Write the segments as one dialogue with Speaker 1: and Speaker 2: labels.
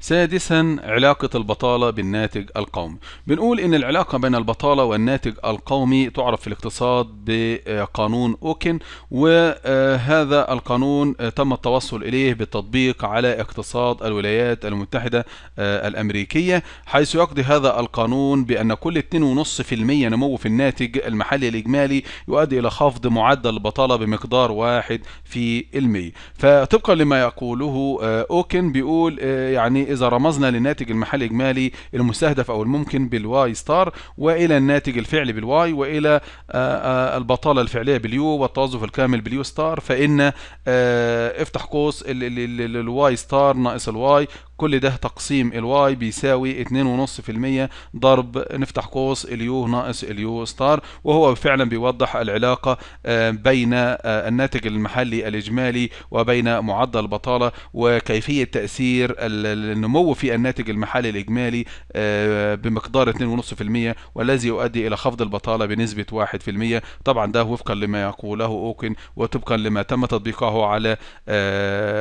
Speaker 1: سادسا علاقة البطالة بالناتج القومي بنقول إن العلاقة بين البطالة والناتج القومي تعرف في الاقتصاد بقانون أوكن وهذا القانون تم التوصل إليه بالتطبيق على اقتصاد الولايات المتحدة آه، الأمريكية حيث يقضي هذا القانون بأن كل 2.5% نمو في الناتج المحلي الإجمالي يؤدي إلى خفض معدل البطالة بمقدار واحد في المية فطبقا لما يقوله آه، أوكن بيقول آه، يعني إذا رمزنا للناتج المحلي الإجمالي المستهدف أو الممكن بالواي ستار وإلى الناتج الفعلي بالواي وإلى آه، آه، البطالة الفعلية باليو والتوظف الكامل باليو ستار فإن آه، افتح قوس الواي ستار ناقص الواي كل ده تقسيم الواي بيساوي 2.5% ضرب نفتح قوس اليو ناقص اليو ستار وهو فعلا بيوضح العلاقة آه، بين آه، الناتج المحلي الإجمالي وبين معدل البطالة وكيفية تأثير النمو في الناتج المحلي الإجمالي آه، بمقدار 2.5% والذي يؤدي إلى خفض البطالة بنسبة 1% طبعا ده وفقا لما يقوله أوكن وطبقا لما تم تطبيقه على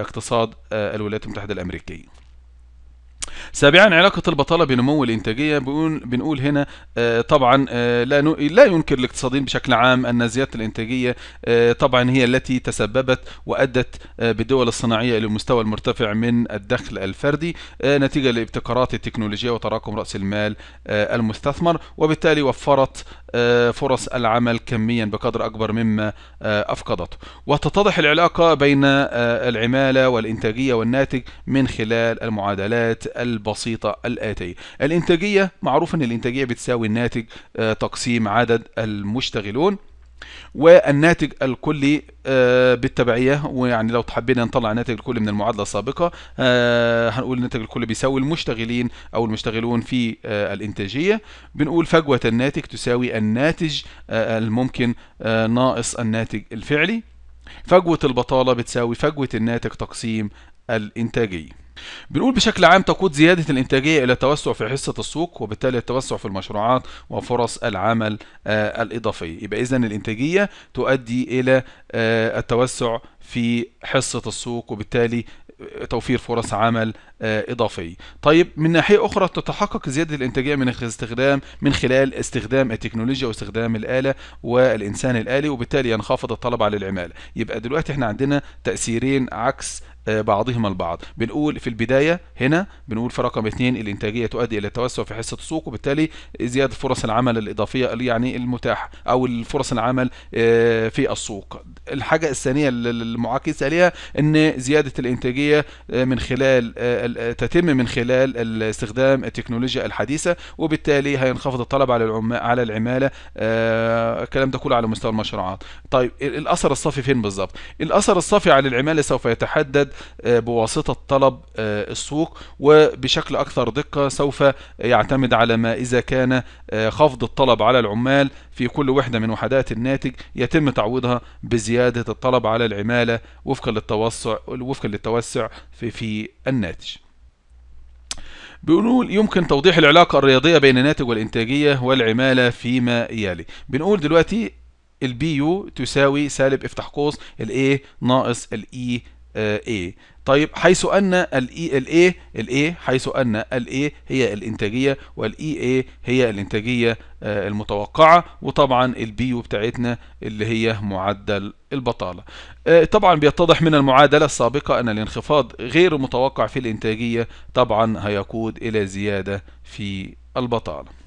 Speaker 1: اقتصاد الولايات المتحدة الأمريكية سابعا علاقة البطالة بنمو الإنتاجية بنقول, هنا آه، طبعا آه، لا لا ينكر الاقتصاديين بشكل عام أن زيادة الإنتاجية آه، طبعا هي التي تسببت وأدت بالدول الصناعية إلى المستوى المرتفع من الدخل الفردي نتيجة لابتكارات التكنولوجيا وتراكم رأس المال المستثمر وبالتالي وفرت فرص العمل كميا بقدر أكبر مما أفقدته وتتضح العلاقة بين العمالة والإنتاجية والناتج من خلال المعادلات البسيطة الآتية الإنتاجية معروف أن الإنتاجية بتساوي الناتج آه، تقسيم عدد المشتغلون والناتج الكلي آه، بالتبعية ويعني لو حبينا نطلع الناتج الكلي من المعادلة السابقة آه، هنقول الناتج الكلي بيساوي المشتغلين أو المشتغلون في الإنتاجية بنقول فجوة الناتج تساوي الناتج الممكن ناقص الناتج الفعلي فجوة البطالة بتساوي فجوة الناتج تقسيم الإنتاجية بنقول بشكل عام تقود زيادة الإنتاجية إلى توسع في حصة السوق وبالتالي التوسع في المشروعات وفرص العمل آه، الإضافية يبقى إذا الإنتاجية تؤدي إلى آه، التوسع في حصة السوق وبالتالي آه، توفير فرص عمل اضافيه. طيب من ناحيه اخرى تتحقق زياده الانتاجيه من استخدام من خلال استخدام التكنولوجيا واستخدام الاله والانسان الالي وبالتالي ينخفض الطلب على العماله. يبقى دلوقتي احنا عندنا تاثيرين عكس آه، بعضهما البعض بنقول في البداية هنا بنقول في رقم اثنين الإنتاجية تؤدي إلى التوسع في حصة السوق وبالتالي زيادة فرص العمل الإضافية يعني المتاحة أو الفرص العمل آه، في السوق الحاجة الثانية المعاكسة ليها أن زيادة الإنتاجية آه، من خلال تتم من خلال استخدام التكنولوجيا الحديثة وبالتالي هينخفض الطلب على على العمالة الكلام ده كله على مستوى المشروعات طيب الأثر الصافي فين بالظبط الأثر الصافي على العمالة سوف يتحدد آه، بواسطة طلب آه، السوق وبشكل أكثر دقة سوف يعتمد على ما إذا كان آه، خفض الطلب على العمال في كل وحدة من وحدات الناتج يتم تعويضها بزيادة الطلب على العمالة وفقا للتوسع وفقا للتوسع في في الناتج. بنقول يمكن توضيح العلاقة الرياضية بين الناتج والإنتاجية والعمالة فيما يلي. بنقول دلوقتي البي يو تساوي سالب افتح قوس الاي ناقص الاي e آه، A طيب حيث أن e، ال A ال A حيث أن ال A هي الإنتاجية وال EA هي الإنتاجية آه، المتوقعة وطبعا B بتاعتنا اللي هي معدل البطالة آه، طبعا بيتضح من المعادلة السابقة أن الانخفاض غير المتوقع في الإنتاجية طبعا هيقود إلى زيادة في البطالة